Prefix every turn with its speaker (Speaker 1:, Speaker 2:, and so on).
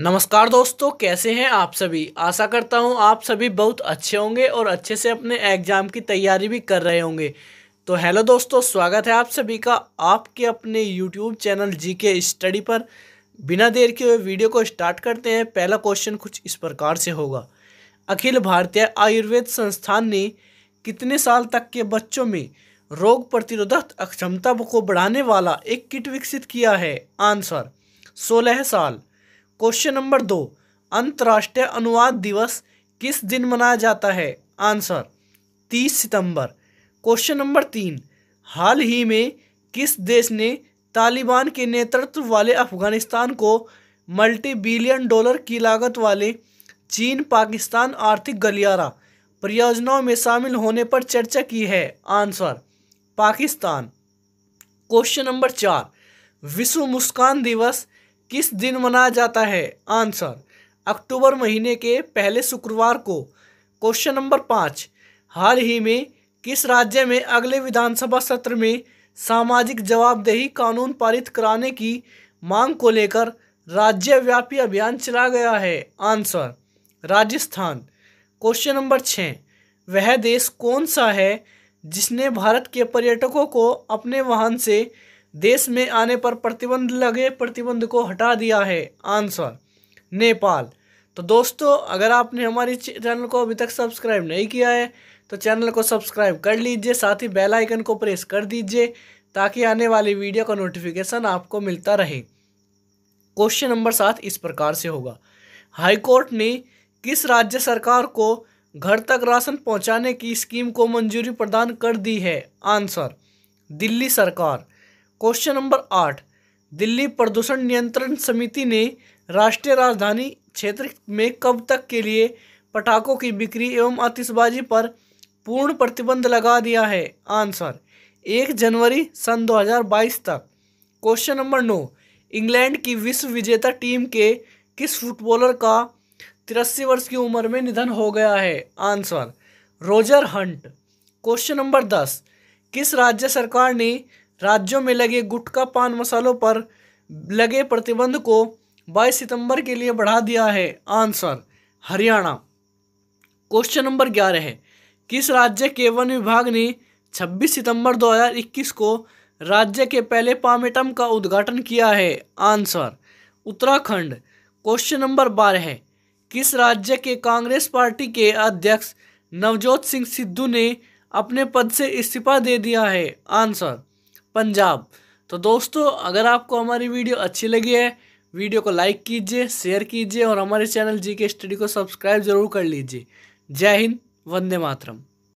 Speaker 1: नमस्कार दोस्तों कैसे हैं आप सभी आशा करता हूं आप सभी बहुत अच्छे होंगे और अच्छे से अपने एग्ज़ाम की तैयारी भी कर रहे होंगे तो हेलो दोस्तों स्वागत है आप सभी का आपके अपने यूट्यूब चैनल जी के स्टडी पर बिना देर के हुए वीडियो को स्टार्ट करते हैं पहला क्वेश्चन कुछ इस प्रकार से होगा अखिल भारतीय आयुर्वेद संस्थान ने कितने साल तक के बच्चों में रोग प्रतिरोधक अक्षमता को बढ़ाने वाला एक किट विकसित किया है आंसर सोलह साल क्वेश्चन नंबर दो अंतर्राष्ट्रीय अनुवाद दिवस किस दिन मनाया जाता है आंसर तीस सितंबर क्वेश्चन नंबर तीन हाल ही में किस देश ने तालिबान के नेतृत्व वाले अफगानिस्तान को मल्टी बिलियन डॉलर की लागत वाले चीन पाकिस्तान आर्थिक गलियारा परियोजनाओं में शामिल होने पर चर्चा की है आंसर पाकिस्तान क्वेश्चन नंबर चार विश्व मुस्कान दिवस किस दिन मनाया जाता है आंसर अक्टूबर महीने के पहले शुक्रवार को क्वेश्चन नंबर पाँच हाल ही में किस राज्य में अगले विधानसभा सत्र में सामाजिक जवाबदेही कानून पारित कराने की मांग को लेकर राज्यव्यापी अभियान चला गया है आंसर राजस्थान क्वेश्चन नंबर छः वह देश कौन सा है जिसने भारत के पर्यटकों को अपने वाहन से देश में आने पर प्रतिबंध लगे प्रतिबंध को हटा दिया है आंसर नेपाल तो दोस्तों अगर आपने हमारे चैनल को अभी तक सब्सक्राइब नहीं किया है तो चैनल को सब्सक्राइब कर लीजिए साथ ही बेल आइकन को प्रेस कर दीजिए ताकि आने वाली वीडियो का नोटिफिकेशन आपको मिलता रहे क्वेश्चन नंबर सात इस प्रकार से होगा हाईकोर्ट ने किस राज्य सरकार को घर तक राशन पहुंचाने की स्कीम को मंजूरी प्रदान कर दी है आंसर दिल्ली सरकार क्वेश्चन नंबर आठ दिल्ली प्रदूषण नियंत्रण समिति ने राष्ट्रीय राजधानी क्षेत्र में कब तक के लिए पटाखों की बिक्री एवं आतिशबाजी पर पूर्ण प्रतिबंध लगा दिया है आंसर एक जनवरी सन 2022 तक क्वेश्चन नंबर नौ इंग्लैंड की विश्व विजेता टीम के किस फुटबॉलर का तिरासी वर्ष की उम्र में निधन हो गया है answer Roger Hunt question number दस किस राज्य सरकार ने राज्यों में लगे गुटखा पान मसालों पर लगे प्रतिबंध को 22 सितंबर के लिए बढ़ा दिया है आंसर हरियाणा क्वेश्चन नंबर ग्यारह है किस राज्य के वन विभाग ने 26 सितंबर 2021 को राज्य के पहले पामेटम का उद्घाटन किया है आंसर उत्तराखंड क्वेश्चन नंबर बारह है किस राज्य के कांग्रेस पार्टी के अध्यक्ष नवजोत सिंह सिद्धू ने अपने पद से इस्तीफा दे दिया है आंसर पंजाब तो दोस्तों अगर आपको हमारी वीडियो अच्छी लगी है वीडियो को लाइक कीजिए शेयर कीजिए और हमारे चैनल जी के स्टडी को सब्सक्राइब जरूर कर लीजिए जय हिंद वंदे मातरम